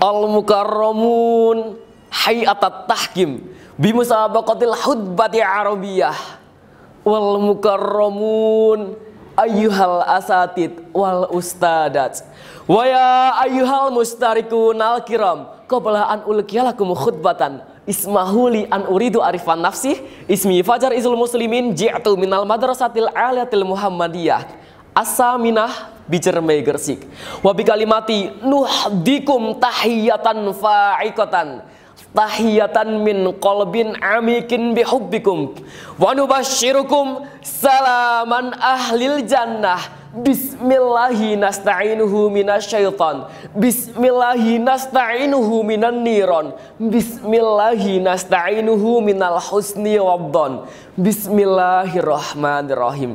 al-mukarramun hayatat tahkim bimusabaqatil hudbati arabiyah wal mukarramun Ayuhal asatid wal ustadat Waya Ayuhal Mustariku mustarikun al kiram qabla an ulqiyalakum khutbatan ismahuli an uridu arifan nafsi ismi fajar izul muslimin ji'tu minal madrasatil aliyatil muhammadiyah asaminah bicara Gersik. Wabi kalimati nuhdikum tahiyatan fa'ikatan tahiyatan min qalbin amikin bihubbikum wa nubashshirukum salaman ahlil jannah Bismillahi nasta'inuhu minasyaitan Bismillahi nasta'inuhu minan niron Bismillahi nasta'inuhu minal husni wabdon Bismillahirrahmanirrahim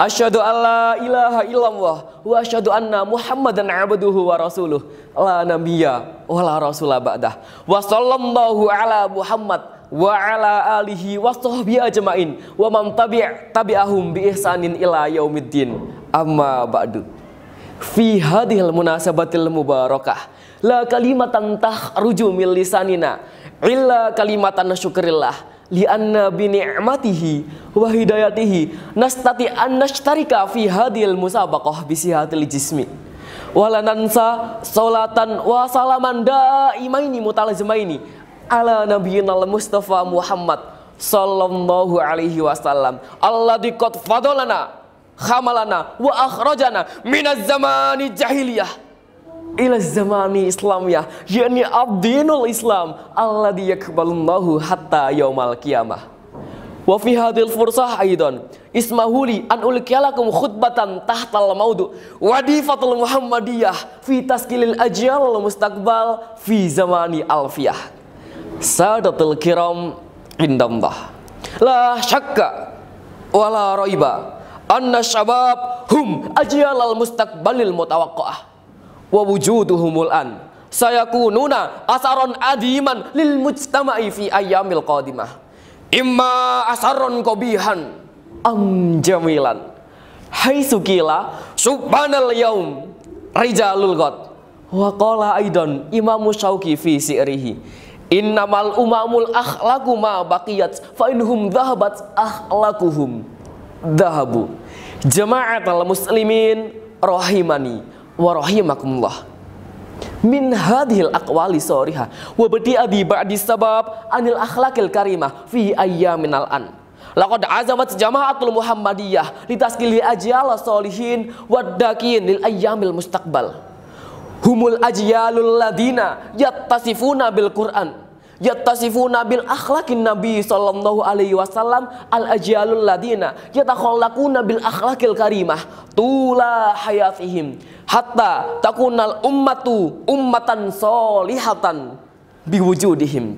Asyhadu alla ilaha illallah wa asyhadu anna Muhammadan abduhu wa rasuluh la nabiyya wa la rasula ba'dah. Wa sallallahu ala Muhammad wa ala alihi wa sahbihi ajmain wa man tabi' tabi'ahum bi ihsanin ila yaumiddin. Amma ba'du. Fi hadhil munasabatil mubarakah la kalimatan tahruju min lisanina illa kalimatan syukrillah li'anna bi ni'matihi wa hidayatihi nastati an nashtarika fi hadil musabaqah bi sihatil jismi wala nansa salatan wa salaman daimaini mutalzimaini ala nabiyina al-mustafa Muhammad sallallahu alaihi wasallam Allah qad fadalana khamalana wa akhrajana minaz zamani jahiliyah ila zamani islamiyah yakni abdinul islam alladhi yakbalullahu hatta yaumal qiyamah wa fi hadhil fursah aidan ismahuli an ulqiyalakum khutbatan tahtal maudu wadifatul muhammadiyah fi taskilil ajyal mustaqbal fi zamani alfiyah sadatul kiram indallah la syakka wala raiba anna syabab hum al mustaqbalil mutawakkaah wa wujuduhumul an sayakununa asaron adiman lil mujtama'i fi ayyamil qadimah imma asaron kobihan am jamilan hai sukila subhanal yaum rijalul ghad wa qala aidan imamu syauqi fi si'rihi innamal umamul akhlaqu ma baqiyat fa inhum dhahabat akhlaquhum dhahabu jama'atul muslimin rahimani warahimakumullah min hadhil aqwali sariha wa badi abi ba'di sabab anil akhlaqil karimah fi ayyaminal an Laqad azamat jama'atul Muhammadiyah litaskili ajyal salihin wadakin lil ayyamil mustaqbal. Humul ajyalul ladina yattasifuna bil Qur'an yattasifuna bil akhlakin nabi sallallahu alaihi wasallam al ajyalul ladina yatakhallaquna bil akhlaqil karimah tula hayatihim hatta takunal ummatu ummatan solihatan biwujudihim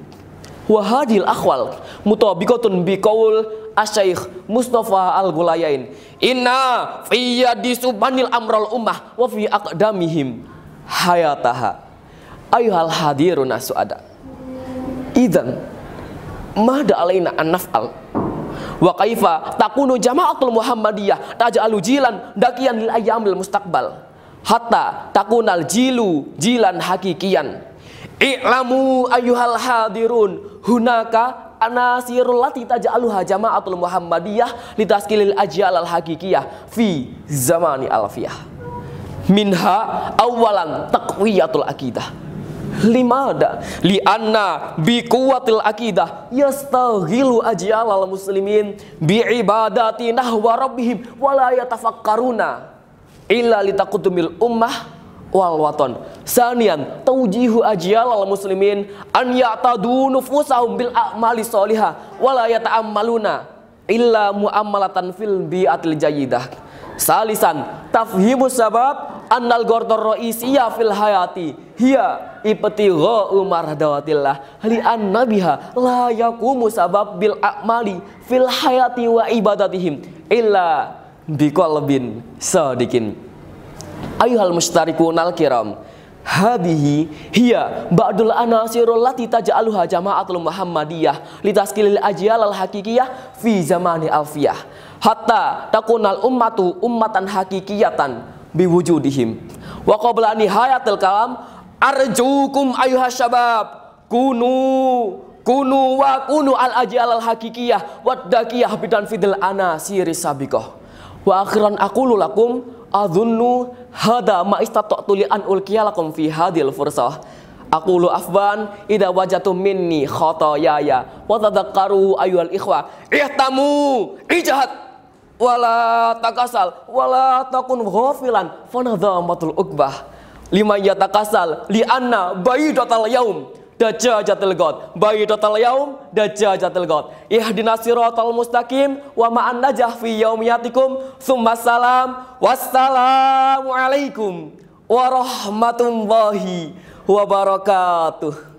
wahadil akhwal mutabiqatun biqaul asyaikh Mustafa Al-Gulayain inna fiyadi subanil amral ummah wa fi aqdamihim hayataha ayuhal hadirun asu'adak idan mada alaina an wa kaifa takunu jama'atul muhammadiyah taj'alu jilan dakian lil ayyamil mustaqbal hatta takunal jilu jilan hakikian i'lamu ayuhal hadirun hunaka anasirul lati taj'aluha jama'atul muhammadiyah litaskilil ajialal al hakikiyah fi zamani alfiyah minha awalan takwiyatul akidah Limada li'anna bi kuwatil akidah yastaghilu al muslimin bi ibadati nahwa rabbihim wala yatafakkaruna illa litaqutumil ummah wal waton. Sanian, taujihu al muslimin an ya'tadu nufusahum bil a'mali soliha wala yata'ammaluna illa mu'ammalatan fil bi'atil jayidah Salisan, tafhimus sabab annal gordor ro'isiyah fil hayati hiya ipeti umar hadawatillah li anna biha la yakumu sabab bil akmali fil hayati wa ibadatihim illa biqalbin sadikin ayuhal mustarikunal kiram Hadihi hiya ba'dul anasirul lati taj'aluha jama'atul muhammadiyah litaskilil ajyal al haqiqiyah fi zamani alfiyah hatta takunal ummatu ummatan haqiqiyatan biwujudihim. Wa qabla nihayatil kalam arjukum ayuha syabab kunu kunu wa kunu al ajal al hakikiyah dakiyah bidan fidil ana siri sabiqah. Wa akhiran aqulu lakum adhunnu hada ma istata'tu li an ulqiya lakum fi hadil fursah. Aku lu afwan ida wajatu minni khotoyaya wa tadakkaru ayuhal ikhwa ihtamu ijahat wala takasal wala takun ghafilan fanadhamatul ukbah lima iya takasal li anna baidatal yaum Dajjal jatil god Bayi total yaum Dajjal jatil god Ihdina siratal mustaqim Wa an najah fi yaumiyatikum Thumma salam Wassalamualaikum Warahmatullahi Wabarakatuh